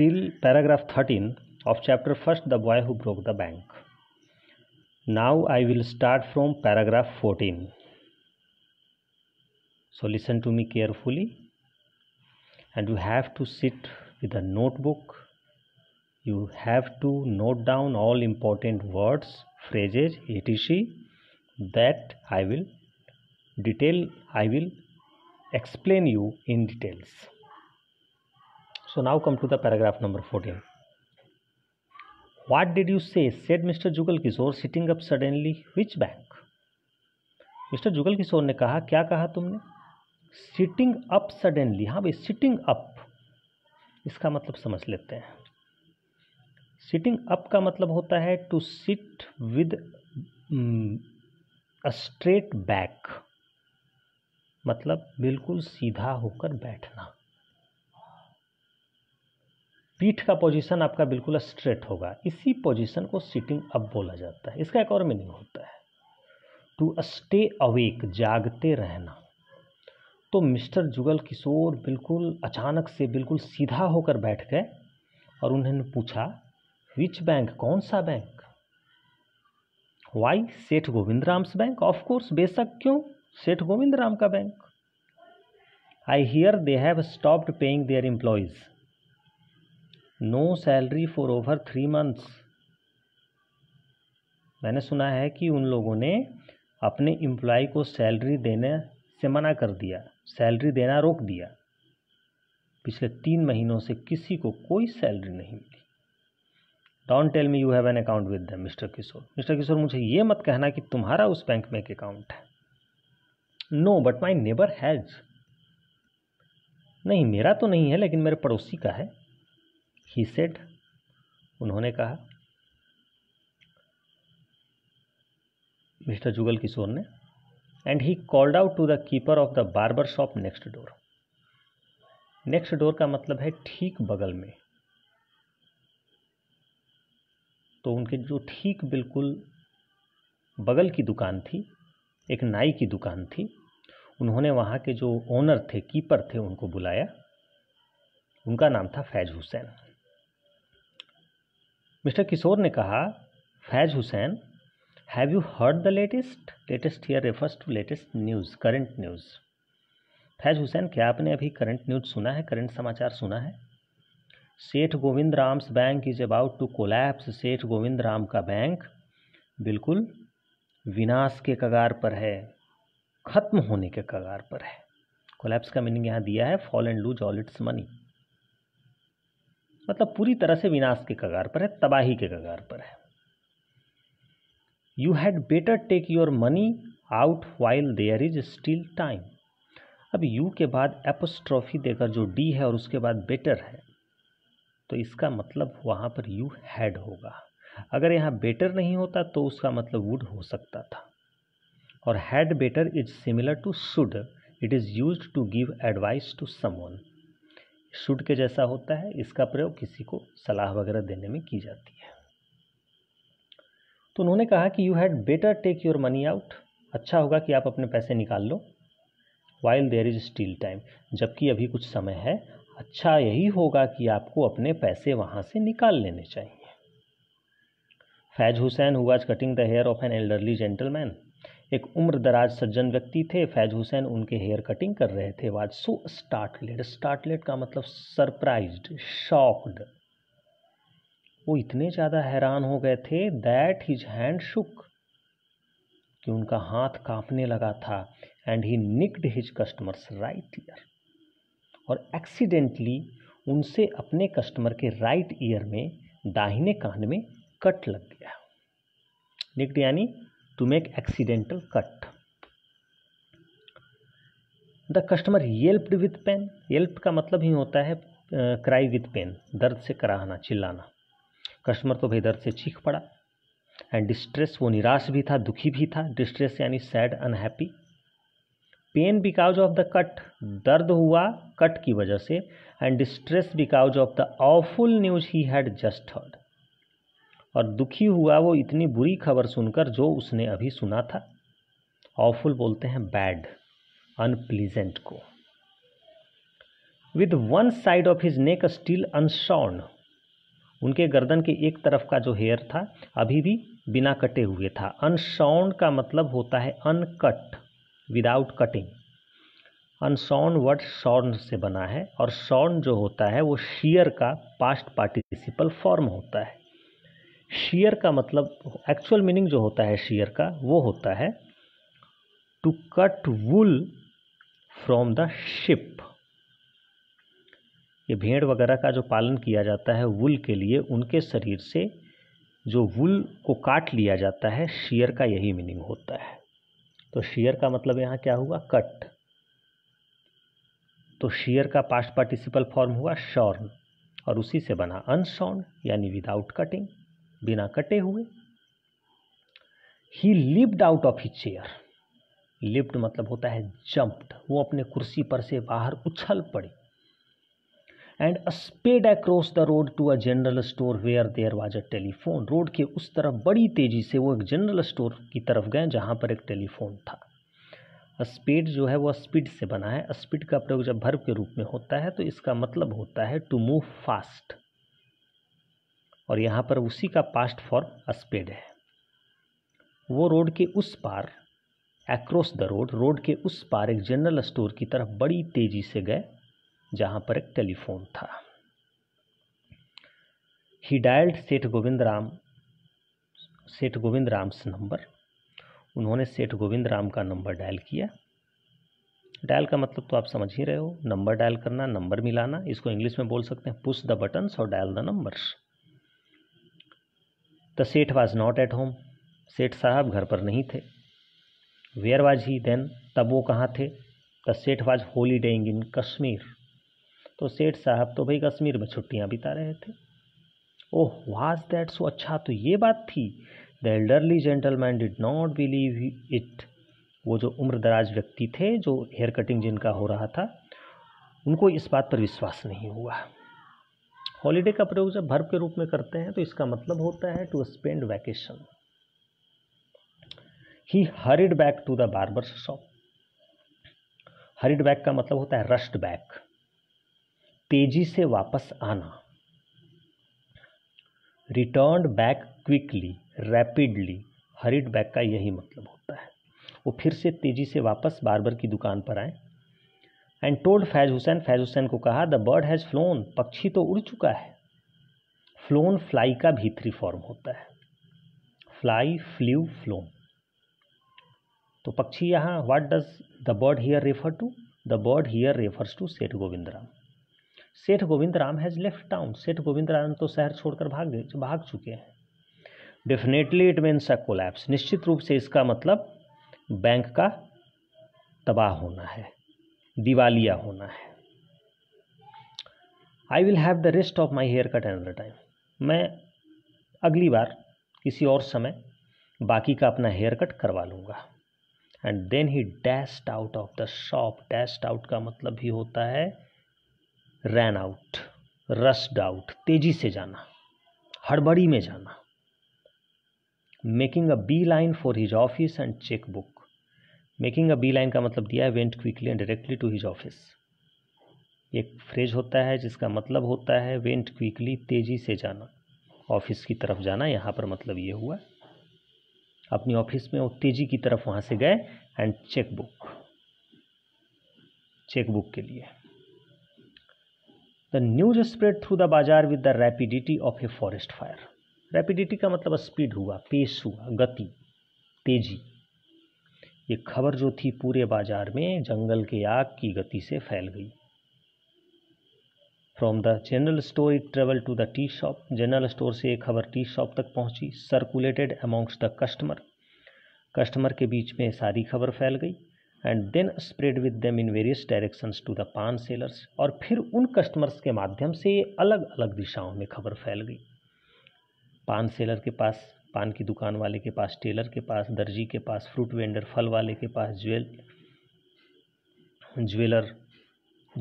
till paragraph 13 of chapter 1 the boy who broke the bank now i will start from paragraph 14 so listen to me carefully and you have to sit with a notebook you have to note down all important words phrases etc that i will detail i will explain you in details. So now come to the paragraph number 14. What did you say? said Mr. Jugal Kishore sitting up suddenly. Which bank? Mister Jugal Kishore ने kaha, क्या कहा तुमने sitting up suddenly हाँ भाई sitting up इसका मतलब समझ लेते हैं सिटिंग अप का मतलब होता है to sit with straight back मतलब बिल्कुल सीधा होकर बैठना पीठ का पोजीशन आपका बिल्कुल स्ट्रेट होगा इसी पोजीशन को सिटिंग अप बोला जाता है इसका एक और मीनिंग होता है टू स्टे अवेक जागते रहना तो मिस्टर जुगल किशोर बिल्कुल अचानक से बिल्कुल सीधा होकर बैठ गए और उन्होंने पूछा विच बैंक कौन सा बैंक वाई सेठ गोविंद राम्स बैंक ऑफकोर्स बेशक क्यों सेठ गोविंद राम का bank I hear they have stopped paying their employees no salary for over three months मैंने सुना है कि उन लोगों ने अपने एम्प्लॉय को सैलरी देने से मना कर दिया सैलरी देना रोक दिया पिछले तीन महीनों से किसी को कोई सैलरी नहीं मिली don't tell me you have an account with them mister Kishore mister Kishore मुझे ये मत कहना कि तुम्हारा उस बैंक में एक अकाउंट है no but my neighbour has नहीं मेरा तो नहीं है लेकिन मेरे पड़ोसी का है ही सेड उन्होंने कहा मिस्टर जुगल किशोर ने and he called out to the keeper of the barber shop next door next door का मतलब है ठीक बगल में तो उनके जो ठीक बिल्कुल बगल की दुकान थी एक नाई की दुकान थी उन्होंने वहाँ के जो ओनर थे कीपर थे उनको बुलाया उनका नाम था फैज हुसैन मिस्टर किशोर ने कहा Faiz Hussain have you heard the latest latest here refers to latest news current news Faiz Hussain क्या आपने अभी करंट न्यूज़ सुना है करंट समाचार सुना है Seth Govind Ram's bank is about to collapse Seth Govind Ram का बैंक बिल्कुल विनाश के कगार पर है खत्म होने के कगार पर है कोलैप्स का मीनिंग यहाँ दिया है fall and lose all its money मतलब पूरी तरह से विनाश के कगार पर है तबाही के कगार पर है you had better take your money out while there is still time अब यू के बाद एपोस्ट्रॉफी देकर जो डी है और उसके बाद बेटर है तो इसका मतलब वहाँ पर यू हैड होगा अगर यहाँ बेटर नहीं होता तो उसका मतलब वुड हो सकता था और had better is similar to should it is use to give advice to someone should के जैसा होता है इसका प्रयोग किसी को सलाह वगैरह देने में की जाती है तो उन्होंने कहा कि you had better take your money out अच्छा होगा कि आप अपने पैसे निकाल लो while there is still time जबकि अभी कुछ समय है अच्छा यही होगा कि आपको अपने पैसे वहाँ से निकाल लेने चाहिए Faiz Hussain who was cutting the hair of an elderly gentleman एक उम्र दराज सज्जन व्यक्ति थे फैज हुसैन उनके हेयर कटिंग कर रहे थे वाज सो स्टार्टलेड स्टार्टलेट का मतलब सरप्राइज शॉक्ड वो इतने ज़्यादा हैरान हो गए थे दैट हिज हैंड शुक कि उनका हाथ कांपने लगा था and he nicked his customers right ear और एक्सीडेंटली उनसे अपने कस्टमर के राइट ईयर में दाहिने कान में कट लग गया निकट यानी to make accidental cut the customer yelped with pain yelp का मतलब ही होता है क्राई विथ पेन दर्द से कराहना चिल्लाना कस्टमर तो भाई दर्द से चीख पड़ा एंड डिस्ट्रेस वो निराश भी था दुखी भी था डिस्ट्रेस यानी sad unhappy pain because of the cut दर्द हुआ कट की वजह से and distress because of the awful news he had just heard और दुखी हुआ वो इतनी बुरी खबर सुनकर जो उसने अभी सुना था ऑफुल बोलते हैं बैड अनप्लीजेंट को with one side of his neck still unshorn उनके गर्दन के एक तरफ का जो हेयर था अभी भी बिना कटे हुए था अनशॉर्न का मतलब होता है uncut without cutting unshorn word shorn से बना है और शॉर्न जो होता है वो शियर का पास्ट पार्टिसिपल फॉर्म होता है शेयर का मतलब एक्चुअल मीनिंग जो होता है शेयर का वो होता है to cut wool from the sheep ये भेड़ वगैरह का जो पालन किया जाता है वुल के लिए उनके शरीर से जो वुल को काट लिया जाता है शेयर का यही मीनिंग होता है तो शेयर का मतलब यहाँ क्या हुआ कट तो शेयर का पास्ट पार्टिसिपल फॉर्म हुआ शॉर्न और उसी से बना अनशॉर्न यानी विदाउट कटिंग बिना कटे हुए ही leaped out of his chair leaped मतलब होता है जंप्ड वो अपने कुर्सी पर से बाहर उछल पड़े and sped across the road to a general store where there was a telephone road के उस तरफ बड़ी तेजी से वो एक जनरल स्टोर की तरफ गए जहां पर एक टेलीफोन था स्पीड जो है वो स्पीड से बना है स्पीड का प्रयोग जब भर्व के रूप में होता है तो इसका मतलब होता है टू मूव फास्ट और यहाँ पर उसी का पास्ट फॉर्म स्पेड है वो रोड के उस पार एक्रॉस द रोड रोड के उस पार एक जनरल स्टोर की तरफ बड़ी तेज़ी से गए जहाँ पर एक टेलीफोन था ही डायल्ड सेठ गोविंद राम सेठ गोविंद राम से नंबर उन्होंने सेठ गोविंद राम का नंबर डायल किया डायल का मतलब तो आप समझ ही रहे हो नंबर डायल करना नंबर मिलाना इसको इंग्लिश में बोल सकते हैं पुश द बटन्स और डायल द नंबर्स द तो Seth was not at home सेठ साहब घर पर नहीं थे वेयर वाज ही देन तब वो कहाँ थे द तो सेठ वाज डेइंग इन कश्मीर तो सेठ साहब तो भाई कश्मीर में छुट्टियाँ बिता रहे थे ओह वाज दैट सो अच्छा तो ये बात थी the elderly gentleman did not believe it वो जो उम्र दराज व्यक्ति थे जो हेयर कटिंग जिनका हो रहा था उनको इस बात पर विश्वास नहीं हुआ हॉलीडे का प्रयोग जब भर्व के रूप में करते हैं तो इसका मतलब होता है to spend vacation he hurried back to the barber shop hurried back का मतलब होता है रश्ड बैक तेजी से वापस आना return back quickly rapidly hurried back का यही मतलब होता है वो फिर से तेजी से वापस बार्बर की दुकान पर आए एंड टोल्ड फैज हुसैन फैज हुसैन को कहा द बर्ड हैज़ फ्लोन पक्षी तो उड़ चुका है फ्लोन फ्लाई का भीतरी फॉर्म होता है फ्लाई फ्ल्यू फ्लोन तो पक्षी यहाँ what does the bird here refer to the bird here refers to Seth Govind Ram Seth Govind Ram has left town Seth Govind Ram तो शहर छोड़कर भाग गए भाग चुके हैं definitely it means a collapse निश्चित रूप से इसका मतलब बैंक का तबाह होना है दिवालिया होना है I will have the rest of my hair cut another time मैं अगली बार किसी और समय बाकी का अपना हेयर कट करवा लूँगा and then he dashed out of the shop dashed out का मतलब भी होता है रैन आउट रस्ड आउट तेजी से जाना हड़बड़ी में जाना making a bee line for his office and cheque book making a bee line का मतलब दिया है went quickly and directly to his office एक फ्रेज होता है जिसका मतलब होता है वेंट क्विकली तेज़ी से जाना ऑफिस की तरफ जाना यहाँ पर मतलब ये हुआ अपनी ऑफिस में वो तेज़ी की तरफ वहाँ से गए एंड चेकबुक चेकबुक के लिए the news spread through the bazaar with the rapidity of a forest fire rapidity का मतलब स्पीड हुआ पेस हुआ गति तेजी ये खबर जो थी पूरे बाजार में जंगल के आग की गति से फैल गई from the general store it travel to the tea shop general store से ये खबर टी शॉप तक पहुंची circulated amongst the customer customer के बीच में सारी खबर फैल गई and then spread with them in various directions to the paan sellers और फिर उन कस्टमर्स के माध्यम से अलग अलग दिशाओं में खबर फैल गई पान सेलर के पास पान की दुकान वाले के पास टेलर के पास दर्जी के पास फ्रूट वेंडर फल वाले के पास ज्वेल ज्वेलर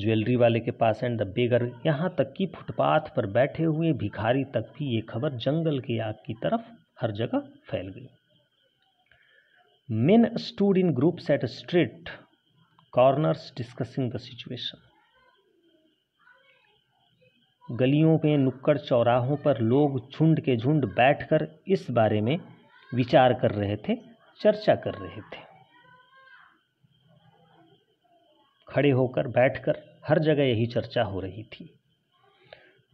ज्वेलरी वाले के पास एंड द बेगर यहाँ तक कि फुटपाथ पर बैठे हुए भिखारी तक भी ये खबर जंगल की आग की तरफ हर जगह फैल गई men stood in groups at street corners discussing the situation गलियों में नुक्कड़ चौराहों पर लोग झुंड के झुंड बैठकर इस बारे में विचार कर रहे थे चर्चा कर रहे थे खड़े होकर बैठकर हर जगह यही चर्चा हो रही थी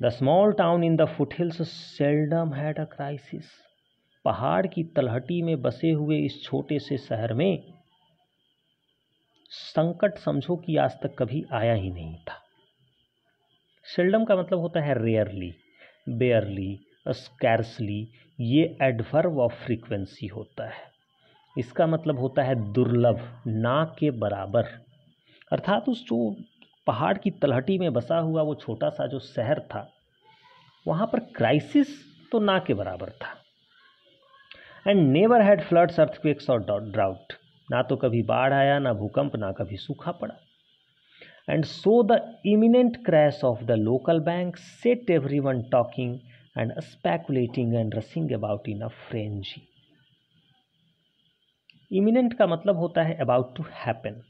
the small town in the foothills seldom had a crisis पहाड़ की तलहटी में बसे हुए इस छोटे से शहर में संकट समझो कि आज तक कभी आया ही नहीं था सेल्डम का मतलब होता है रेयरली बेयरली स्कैर्सली ये एडवर्व ऑफ फ्रीक्वेंसी होता है इसका मतलब होता है दुर्लभ ना के बराबर अर्थात उस जो पहाड़ की तलहटी में बसा हुआ वो छोटा सा जो शहर था वहाँ पर क्राइसिस तो ना के बराबर था and never had floods earthquakes और ड्राउट ना तो कभी बाढ़ आया ना भूकंप ना कभी सूखा पड़ा and the the imminent crash of the local bank set everyone talking and speculating and rushing about in a frenzy. Imminent का मतलब होता है about to happen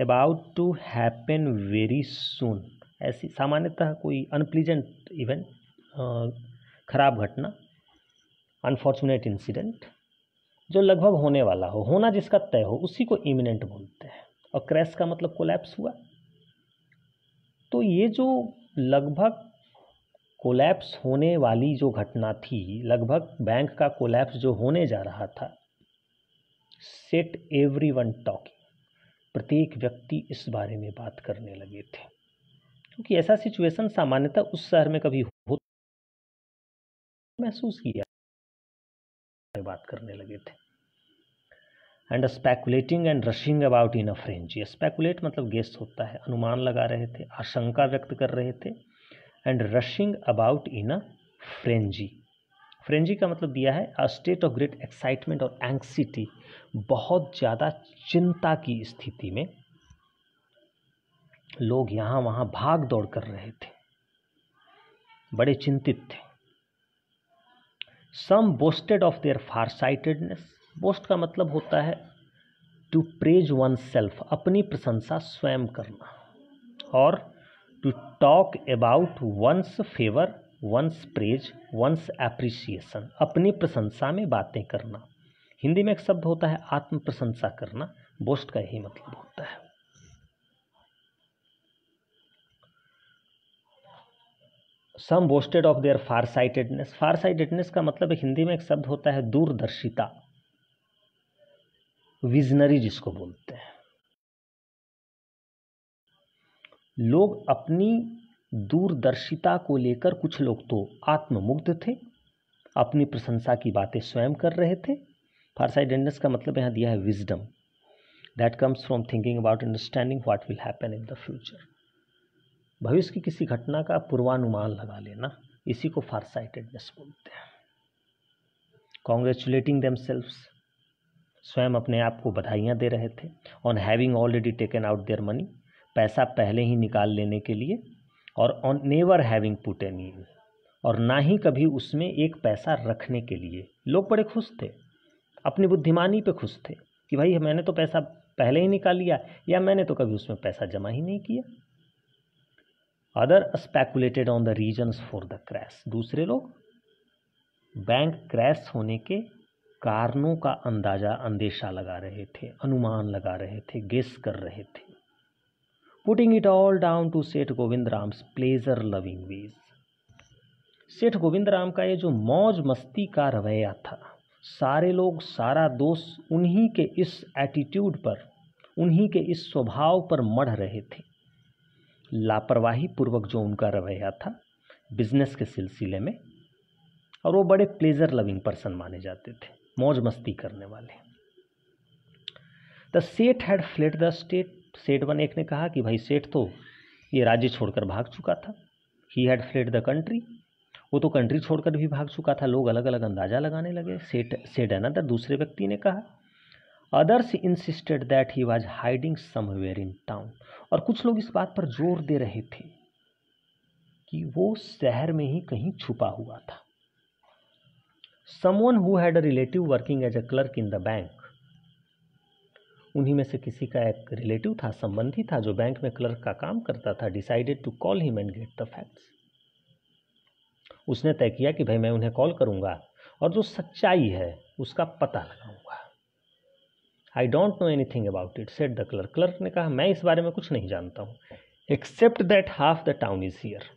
about to happen very soon ऐसी सामान्यतः कोई अनप्लीजेंट इवेंट खराब घटना unfortunate incident जो लगभग होने वाला हो होना जिसका तय हो उसी को इमिनेंट बोलते हैं और क्रैश का मतलब कोलैप्स हुआ तो ये जो लगभग कोलैप्स होने वाली जो घटना थी लगभग बैंक का कोलैप्स जो होने जा रहा था सेट एवरी वन टॉकिंग प्रत्येक व्यक्ति इस बारे में बात करने लगे थे क्योंकि ऐसा सिचुएशन सामान्यतः उस शहर में कभी हो महसूस किया बात करने लगे थे and speculating and rushing about in a frenzy ये स्पेकुलेट मतलब गेस होता है अनुमान लगा रहे थे आशंका व्यक्त कर रहे थे and rushing about in a frenzy frenzy का मतलब दिया है a state of great excitement और एंक्सिटी बहुत ज़्यादा चिंता की स्थिति में लोग यहाँ वहाँ भाग दौड़ कर रहे थे बड़े चिंतित थे some boasted of their far sightedness boast का मतलब होता है टू प्रेज वन सेल्फ अपनी प्रशंसा स्वयं करना और to talk about one's favour one's praise one's appreciation अपनी प्रशंसा में बातें करना हिंदी में एक शब्द होता है आत्म प्रशंसा करना बोस्ट का यही मतलब होता है some boasted of their far sightedness far sightedness का मतलब हिंदी में एक शब्द होता है दूरदर्शिता विजनरी जिसको बोलते हैं लोग अपनी दूरदर्शिता को लेकर कुछ लोग तो आत्ममुग्ध थे अपनी प्रशंसा की बातें स्वयं कर रहे थे फार का मतलब यहाँ दिया है wisdom that comes from thinking about understanding what will happen in the future भविष्य की किसी घटना का पूर्वानुमान लगा लेना इसी को फारसाइटेडनेस बोलते हैं कॉन्ग्रेचुलेटिंग देम सेल्फ्स स्वयं अपने आप को बधाइयाँ दे रहे थे on having already taken out their money पैसा पहले ही निकाल लेने के लिए और on never having put any in और ना ही कभी उसमें एक पैसा रखने के लिए लोग बड़े खुश थे अपनी बुद्धिमानी पे खुश थे कि भाई मैंने तो पैसा पहले ही निकाल लिया या मैंने तो कभी उसमें पैसा जमा ही नहीं किया others speculated on the reasons for the crash दूसरे लोग बैंक क्रैश होने के कारणों का अंदाज़ा अंदेशा लगा रहे थे अनुमान लगा रहे थे गेस कर रहे थे putting it all down to Seth Govind Ram's pleasure loving ways Seth Govind Ram का ये जो मौज मस्ती का रवैया था सारे लोग सारा दोष उन्हीं के इस एटीट्यूड पर उन्हीं के इस स्वभाव पर मढ़ रहे थे लापरवाही पूर्वक जो उनका रवैया था बिजनेस के सिलसिले में और वो बड़े प्लेजर लविंग पर्सन माने जाते थे मौज मस्ती करने वाले the Seth had fled the state Seth one एक ने कहा कि भाई सेठ तो ये राज्य छोड़कर भाग चुका था he had fled the country वो तो कंट्री छोड़कर भी भाग चुका था लोग अलग अलग अंदाजा लगाने लगे सेठ सेठ अनदर दूसरे व्यक्ति ने कहा others insisted that he was hiding somewhere in town और कुछ लोग इस बात पर जोर दे रहे थे कि वो शहर में ही कहीं छुपा हुआ था someone who had a relative working as a clerk in the bank उन्हीं में से किसी का एक रिलेटिव था संबंधी था जो बैंक में क्लर्क का काम करता था decided to call him and get the facts उसने तय किया कि भाई मैं उन्हें कॉल करूंगा और जो सच्चाई है उसका पता लगाऊंगा I don't know anything about it said the clerk clerk ने कहा मैं इस बारे में कुछ नहीं जानता हूँ except that half the town is here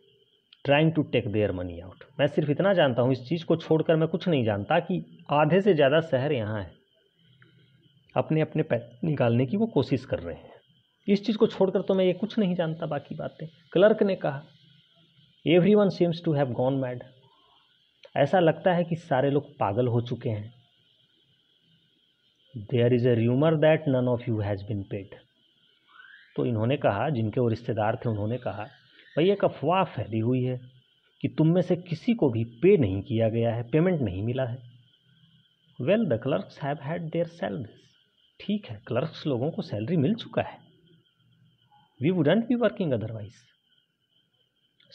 trying to take their money out मैं सिर्फ इतना जानता हूँ इस चीज़ को छोड़कर मैं कुछ नहीं जानता कि आधे से ज़्यादा शहर यहाँ है अपने अपने पैसे निकालने की वो कोशिश कर रहे हैं इस चीज़ को छोड़कर तो मैं ये कुछ नहीं जानता बाकी बातें क्लर्क ने कहा everyone seems to have gone mad ऐसा लगता है कि सारे लोग पागल हो चुके हैं there is a rumour that none of you has been paid तो इन्होंने कहा जिनके वो रिश्तेदार थे उन्होंने कहा भाई एक अफवाह फैली हुई है कि तुम में से किसी को भी पे नहीं किया गया है पेमेंट नहीं मिला है well the clerks have had their salaries ठीक है क्लर्क्स लोगों को सैलरी मिल चुका है we wouldn't be working otherwise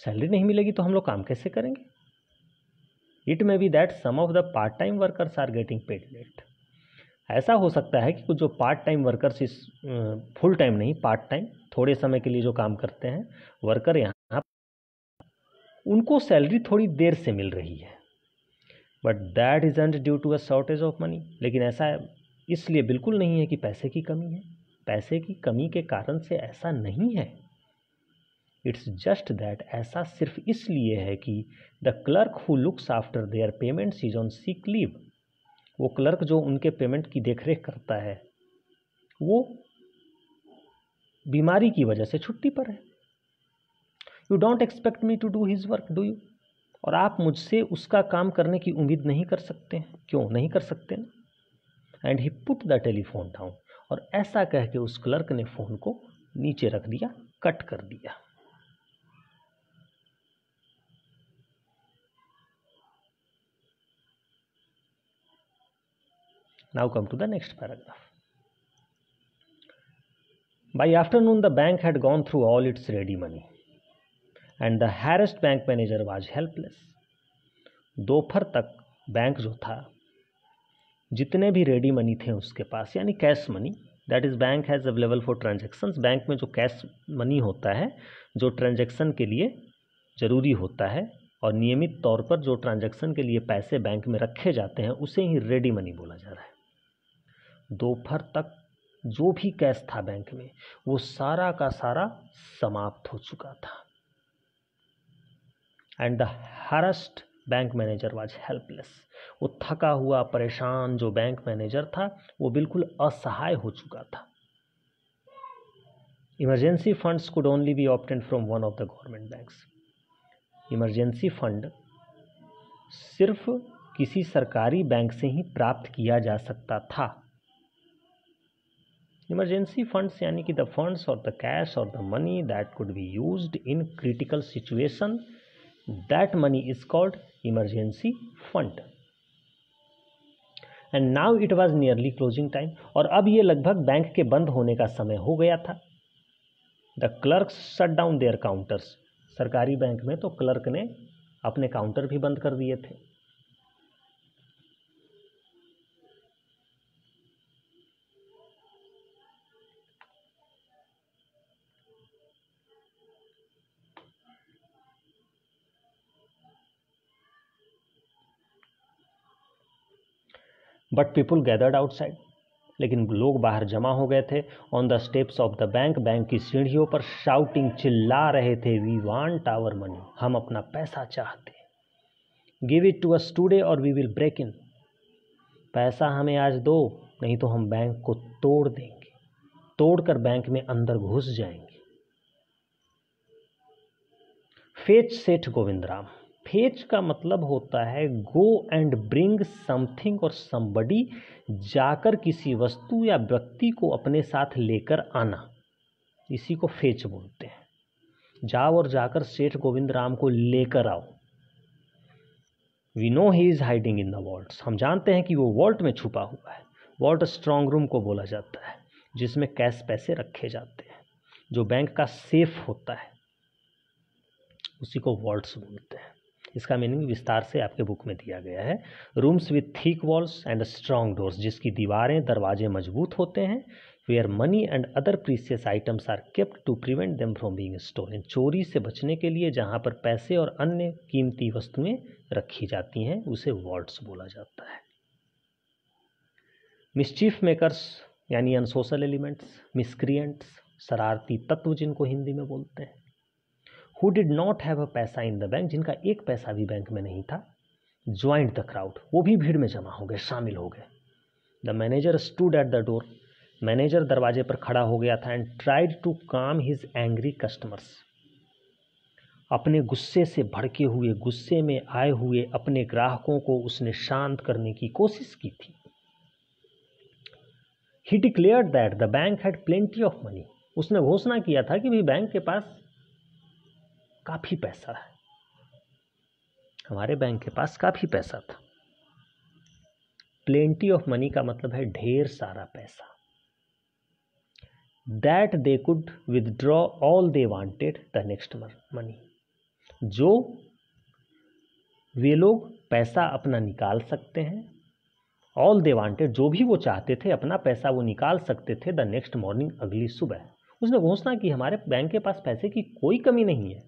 salary नहीं मिलेगी तो हम लोग काम कैसे करेंगे it may be that some of the part time workers are getting paid late ऐसा हो सकता है कि कुछ जो पार्ट टाइम वर्कर्स इस फुल टाइम नहीं पार्ट टाइम थोड़े समय के लिए जो काम करते हैं वर्कर यहाँ उनको सैलरी थोड़ी देर से मिल रही है but that is and due to a shortage of money लेकिन ऐसा इसलिए बिल्कुल नहीं है कि पैसे की कमी है पैसे की कमी के कारण से ऐसा नहीं है इट्स जस्ट दैट ऐसा सिर्फ इसलिए है कि the clerk who looks after their payments is on sick leave वो क्लर्क जो उनके पेमेंट की देखरेख करता है वो बीमारी की वजह से छुट्टी पर है you don't expect me to do his work do you और आप मुझसे उसका काम करने की उम्मीद नहीं कर सकते हैं क्यों नहीं कर सकते ना and he put the telephone down और ऐसा कह के उस क्लर्क ने फ़ोन को नीचे रख दिया कट कर दिया Now come to the next paragraph. By afternoon, the bank had gone through all its ready money, and the harassed bank manager was helpless. दोपहर तक बैंक जो था जितने भी ready money थे उसके पास यानी cash money that is bank has available for transactions bank में जो कैश मनी होता है जो ट्रांजेक्शन के लिए ज़रूरी होता है और नियमित तौर पर जो ट्रांजेक्शन के लिए पैसे बैंक में रखे जाते हैं उसे ही रेडी मनी बोला जा रहा है दोपहर तक जो भी कैश था बैंक में वो सारा का सारा समाप्त हो चुका था and the harassed bank manager was helpless वो थका हुआ परेशान जो बैंक मैनेजर था वो बिल्कुल असहाय हो चुका था emergency funds could only be obtained from one of the government banks emergency fund सिर्फ किसी सरकारी बैंक से ही प्राप्त किया जा सकता था इमरजेंसी फंड्स यानी कि द फंड्स और द कैश और the money that could be used in critical situation that money is called emergency fund and now it was nearly closing time और अब ये लगभग बैंक के बंद होने का समय हो गया था the clerk shut down their counters सरकारी बैंक में तो क्लर्क ने अपने काउंटर भी बंद कर दिए थे बट पीपुल गैदर्ड आउटसाइड लेकिन लोग बाहर जमा हो गए थे on the steps of the bank bank की सीढ़ियों पर शाउटिंग चिल्ला रहे थे वी वांट आवर मनी हम अपना पैसा चाहते give it to us today और वी विल ब्रेक इन पैसा हमें आज दो नहीं तो हम बैंक को तोड़ देंगे तोड़कर बैंक में अंदर घुस जाएंगे फेच सेठ गोविंद राम फेच का मतलब होता है गो एंड ब्रिंग समथिंग और समबडी जाकर किसी वस्तु या व्यक्ति को अपने साथ लेकर आना इसी को फेच बोलते हैं जाओ और जाकर सेठ गोविंद राम को लेकर आओ we know he is hiding in the vault हम जानते हैं कि वो वॉल्ट में छुपा हुआ है वॉल्ट स्ट्रांग रूम को बोला जाता है जिसमें कैश पैसे रखे जाते हैं जो बैंक का सेफ होता है उसी को वॉल्ट्स बोलते हैं इसका मीनिंग विस्तार से आपके बुक में दिया गया है rooms with thick walls and strong doors जिसकी दीवारें दरवाजे मजबूत होते हैं where money and other precious items are kept to prevent them from being stolen चोरी से बचने के लिए जहाँ पर पैसे और अन्य कीमती वस्तुएँ रखी जाती हैं उसे वॉल्ट्स बोला जाता है मिस्चीफ मेकर्स यानी अनसोशल एलिमेंट्स मिसक्रियंट्स शरारती तत्व जिनको हिंदी में बोलते हैं who did not have a paisa in the bank जिनका एक पैसा भी बैंक में नहीं था ज्वाइंट द क्राउड वो भी भीड़ में जमा हो गए शामिल हो गए the manager stood at the door manager दरवाजे पर खड़ा हो गया था and tried to calm his angry customers अपने गुस्से से भड़के हुए गुस्से में आए हुए अपने ग्राहकों को उसने शांत करने की कोशिश की थी he declared that the bank had plenty of money उसने घोषणा किया था कि भाई बैंक के पास काफ़ी पैसा है हमारे बैंक के पास काफ़ी पैसा था प्लेंटी ऑफ मनी का मतलब है ढेर सारा पैसा that they could withdraw all they wanted the next money जो वे लोग पैसा अपना निकाल सकते हैं ऑल दे वांटेड जो भी वो चाहते थे अपना पैसा वो निकाल सकते थे द नेक्स्ट मॉर्निंग अगली सुबह उसने घोषणा की हमारे बैंक के पास पैसे की कोई कमी नहीं है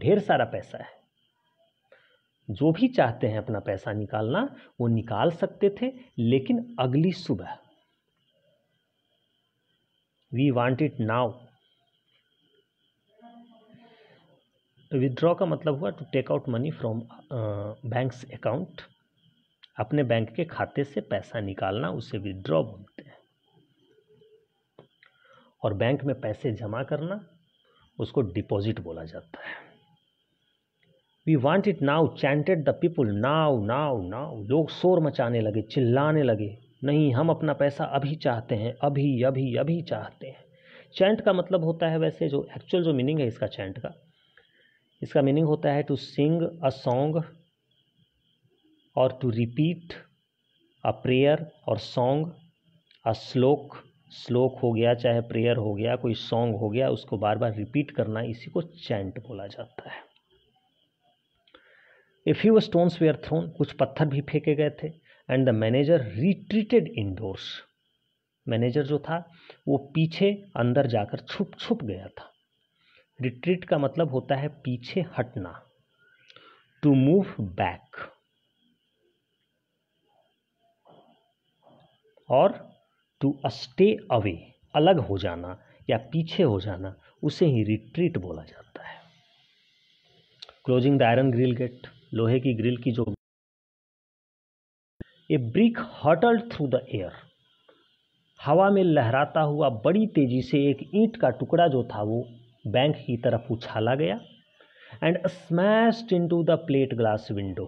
ढेर सारा पैसा है जो भी चाहते हैं अपना पैसा निकालना वो निकाल सकते थे लेकिन अगली सुबह we want it now withdraw का मतलब हुआ to take out money from banks account अपने बैंक के खाते से पैसा निकालना उसे विदड्रॉ बोलते हैं और बैंक में पैसे जमा करना उसको डिपॉजिट बोला जाता है we want it now chanted the people now now now लोग शोर मचाने लगे चिल्लाने लगे नहीं हम अपना पैसा अभी चाहते हैं अभी अभी अभी चाहते हैं चैंट का मतलब होता है वैसे जो एक्चुअल जो मीनिंग है इसका चैंट का इसका मीनिंग होता है टू सिंग अ सॉन्ग और टू रिपीट अ प्रेयर और सॉन्ग अ श्लोक श्लोक हो गया चाहे प्रेयर हो गया कोई सॉन्ग हो गया उसको बार बार रिपीट करना इसी को चैंट बोला जाता है a few stones were thrown कुछ पत्थर भी फेंके गए थे and the manager retreated indoors manager जो था वो पीछे अंदर जाकर छुप छुप गया था रिट्रीट का मतलब होता है पीछे हटना टू मूव बैक और टू स्टे अवे अलग हो जाना या पीछे हो जाना उसे ही रिट्रीट बोला जाता है closing the iron grill gate लोहे की ग्रिल की जो a brick hurtled through the air हवा में लहराता हुआ बड़ी तेजी से एक ईंट का टुकड़ा जो था वो बैंक की तरफ उछाला गया and smashed into the plate glass window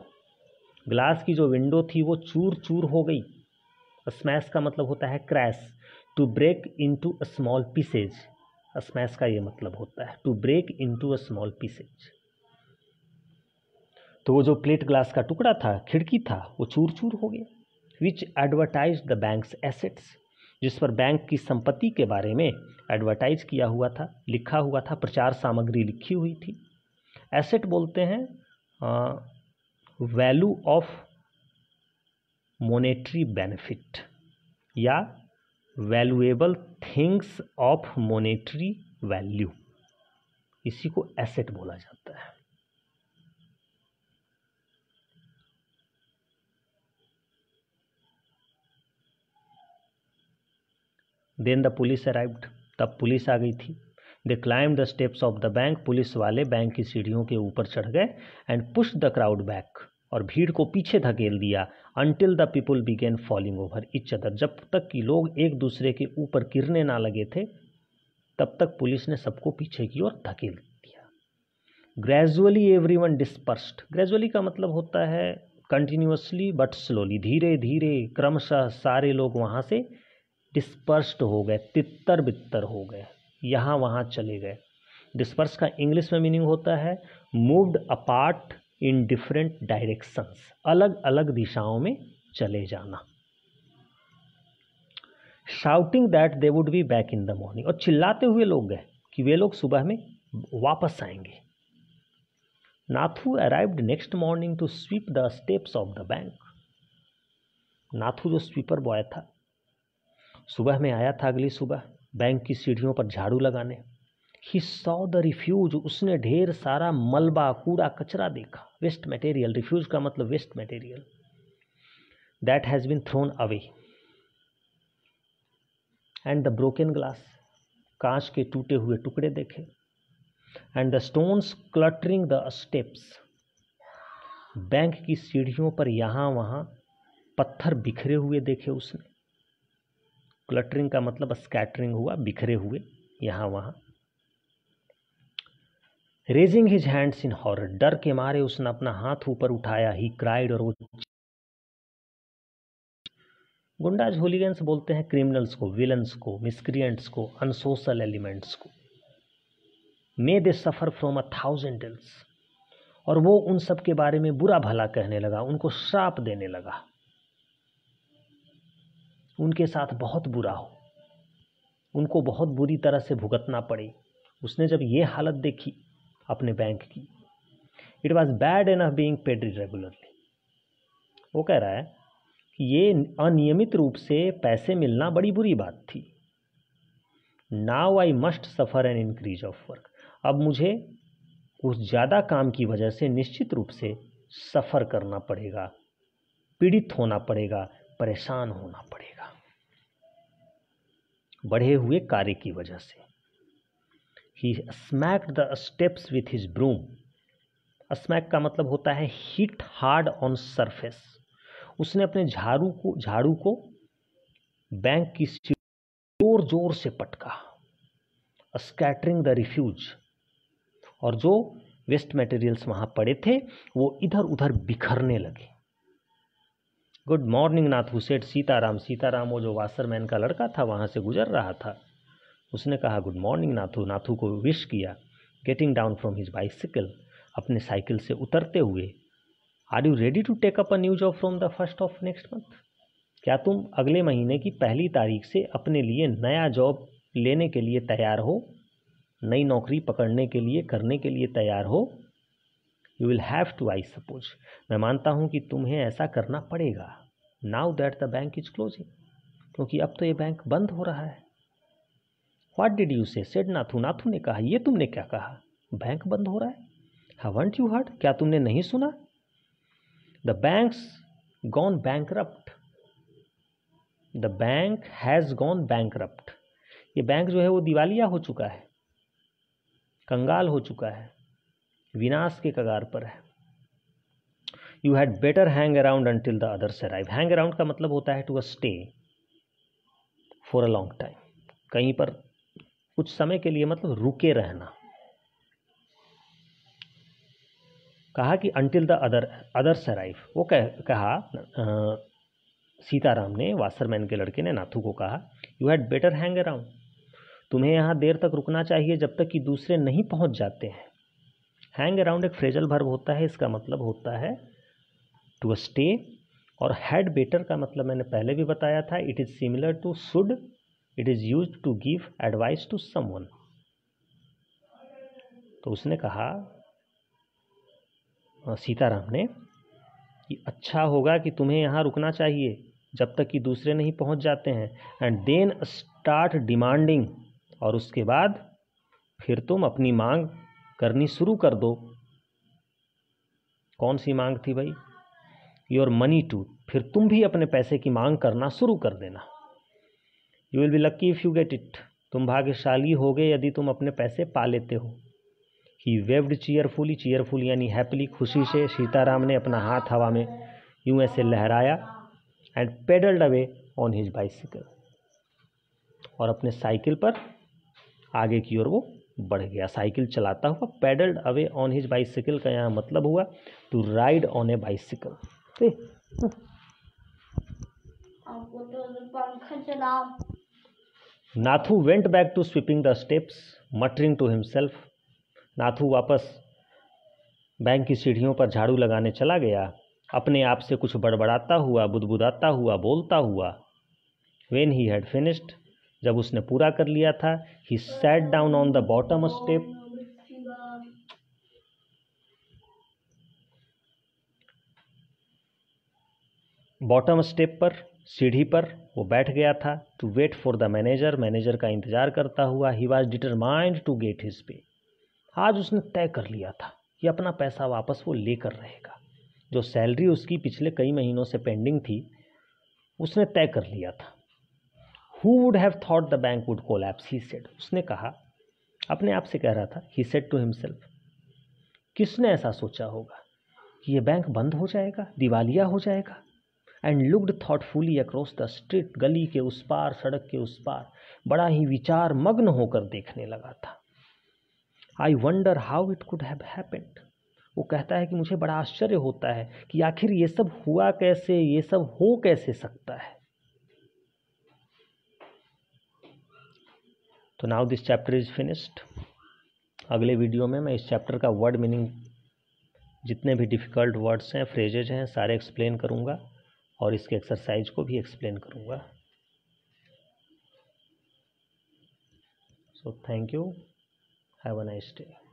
glass की जो विंडो थी वो चूर चूर हो गई स्मैश का मतलब होता है crash to break into a small pieces smash का ये मतलब होता है to break into a small pieces तो वो जो प्लेट ग्लास का टुकड़ा था खिड़की था वो चूर चूर हो गया which advertise the bank's assets जिस पर बैंक की संपत्ति के बारे में एडवर्टाइज किया हुआ था लिखा हुआ था प्रचार सामग्री लिखी हुई थी एसेट बोलते हैं वैल्यू ऑफ मोनेटरी बेनिफिट या valuable things of monetary value इसी को एसेट बोला जाता है देन द पुलिस अराइव्ड तब पुलिस आ गई थी they climbed the steps of the bank police वाले बैंक की सीढ़ियों के ऊपर चढ़ गए and push the crowd back और भीड़ को पीछे धकेल दिया until the people began falling over each other जब तक कि लोग एक दूसरे के ऊपर गिरने ना लगे थे तब तक पुलिस ने सबको पीछे की ओर धकेल दिया gradually every one dispersed gradually का मतलब होता है कंटिन्यूसली बट स्लोली धीरे धीरे क्रमशः सारे लोग वहाँ से डिस्पर्स्ड हो गए तितर बितर हो गए यहाँ वहाँ चले गए डिस्पर्स का इंग्लिश में मीनिंग होता है moved apart in different directions अलग अलग दिशाओं में चले जाना shouting that they would be back in the morning और चिल्लाते हुए लोग गए कि वे लोग सुबह में वापस आएंगे Nathu arrived next morning to sweep the steps of the bank Nathu जो स्वीपर बॉय था सुबह में आया था अगली सुबह बैंक की सीढ़ियों पर झाड़ू लगाने ही सौ द रिफ्यूज उसने ढेर सारा मलबा कूड़ा कचरा देखा वेस्ट मटेरियल रिफ्यूज का मतलब waste material that has been thrown away and the broken glass कांच के टूटे हुए टुकड़े देखे and the stones cluttering the steps bank की सीढ़ियों पर यहाँ वहाँ पत्थर बिखरे हुए देखे उसने क्लटरिंग का मतलब स्कैटरिंग हुआ बिखरे हुए यहाँ वहाँ raising his hands in horror डर के मारे उसने अपना हाथ ऊपर उठाया ही क्राइड और वो गुंडाज होलीगेंस बोलते हैं क्रिमिनल्स को विलन्स को मिसक्रियंट्स को अनसोशल एलिमेंट्स को मे दे सफ़र फ्रॉम अ थाउजेंड और वो उन सब के बारे में बुरा भला कहने लगा उनको श्राप देने लगा उनके साथ बहुत बुरा हो उनको बहुत बुरी तरह से भुगतना पड़े उसने जब ये हालत देखी अपने बैंक की it was bad enough being paid regularly वो कह रहा है कि ये अनियमित रूप से पैसे मिलना बड़ी बुरी बात थी now I must suffer an increase of work अब मुझे उस ज़्यादा काम की वजह से निश्चित रूप से सफ़र करना पड़ेगा पीड़ित होना पड़ेगा परेशान होना पड़ेगा बढ़े हुए कार्य की वजह से ही smacked the steps with his broom smack का मतलब होता है हिट हार्ड ऑन सरफेस उसने अपने झाड़ू को झाड़ू को बैंक की जोर जोर से पटका स्कैटरिंग द रिफ्यूज और जो वेस्ट मटेरियल्स वहाँ पड़े थे वो इधर उधर बिखरने लगे गुड मॉर्निंग नाथू सेठ सीताराम सीताराम वो जो वासरमैन का लड़का था वहाँ से गुजर रहा था उसने कहा गुड मॉर्निंग नाथू नाथू को विश किया getting down from his bicycle अपने साइकिल से उतरते हुए are you ready to take up a new job from the first of next month क्या तुम अगले महीने की पहली तारीख से अपने लिए नया जॉब लेने के लिए तैयार हो नई नौकरी पकड़ने के लिए करने के लिए तैयार हो you will have to I suppose मैं मानता हूँ कि तुम्हें ऐसा करना पड़ेगा now that the bank is closing क्योंकि अब तो ये बैंक बंद हो रहा है what did you say said Nathu Nathu ने कहा ये तुमने क्या कहा बैंक बंद हो रहा है वंट यू हर्ट क्या तुमने नहीं सुना the bank's gone bank the bank has gone bank ये बैंक जो है वो दिवालिया हो चुका है कंगाल हो चुका है विनाश के कगार पर है you had better hang around until the others arrive hang around का मतलब होता है to a stay for a long time कहीं पर कुछ समय के लिए मतलब रुके रहना कहा कि until the other others arrive वो कह, कहा सीताराम ने वासरमैन के लड़के ने नाथू को कहा you had better hang around तुम्हें यहाँ देर तक रुकना चाहिए जब तक कि दूसरे नहीं पहुँच जाते हैं हैंग अराउंड एक फ्रेजल भर्व होता है इसका मतलब होता है टू स्टे और हैड बेटर का मतलब मैंने पहले भी बताया था it is similar to should it is use to give advice to someone तो उसने कहा सीताराम ने कि अच्छा होगा कि तुम्हें यहाँ रुकना चाहिए जब तक कि दूसरे नहीं पहुँच जाते हैं एंड देन स्टार्ट डिमांडिंग और उसके बाद फिर तुम अपनी मांग करनी शुरू कर दो कौन सी मांग थी भाई योर मनी टू फिर तुम भी अपने पैसे की मांग करना शुरू कर देना you will be lucky if you get it तुम भाग्यशाली होगे यदि तुम अपने पैसे पा लेते हो ही वेव्ड चीयरफुली चीयरफुल यानी हैप्पली खुशी से सीताराम ने अपना हाथ हवा में यूं ऐसे लहराया and pedalled away on his bicycle और अपने साइकिल पर आगे की ओर वो बढ़ गया साइकिल चलाता हुआ pedalled away on his bicycle का यहाँ मतलब हुआ to ride on a bicycle Nathu went back to sweeping the steps muttering to himself Nathu वापस बैंक की सीढ़ियों पर झाड़ू लगाने चला गया अपने आप से कुछ बड़बड़ाता हुआ बुदबुदाता हुआ बोलता हुआ वेन ही हैड फिनिश्ड जब उसने पूरा कर लिया था he sat down on the bottom step bottom step पर सीढ़ी पर वो बैठ गया था to wait for the manager manager का इंतजार करता हुआ he was determined to get his pay आज उसने तय कर लिया था कि अपना पैसा वापस वो लेकर रहेगा जो सैलरी उसकी पिछले कई महीनों से पेंडिंग थी उसने तय कर लिया था who would have thought the bank would collapse he said उसने कहा अपने आप से कह रहा था ही सेड टू हिमसेल्फ किसने ऐसा सोचा होगा कि ये बैंक बंद हो जाएगा दिवालिया हो जाएगा and looked thoughtfully across the street गली के उस पार सड़क के उस पार बड़ा ही विचार मग्न होकर देखने लगा था I wonder how it could have happened वो कहता है कि मुझे बड़ा आश्चर्य होता है कि आखिर ये सब हुआ कैसे ये सब हो कैसे सकता है तो now this chapter is finished अगले वीडियो में मैं इस चैप्टर का वर्ड मीनिंग जितने भी डिफ़िकल्ट वर्ड्स हैं फ्रेजेज हैं सारे एक्सप्लेन करूँगा और इसके एक्सरसाइज को भी एक्सप्लेन करूँगा so thank you have a nice day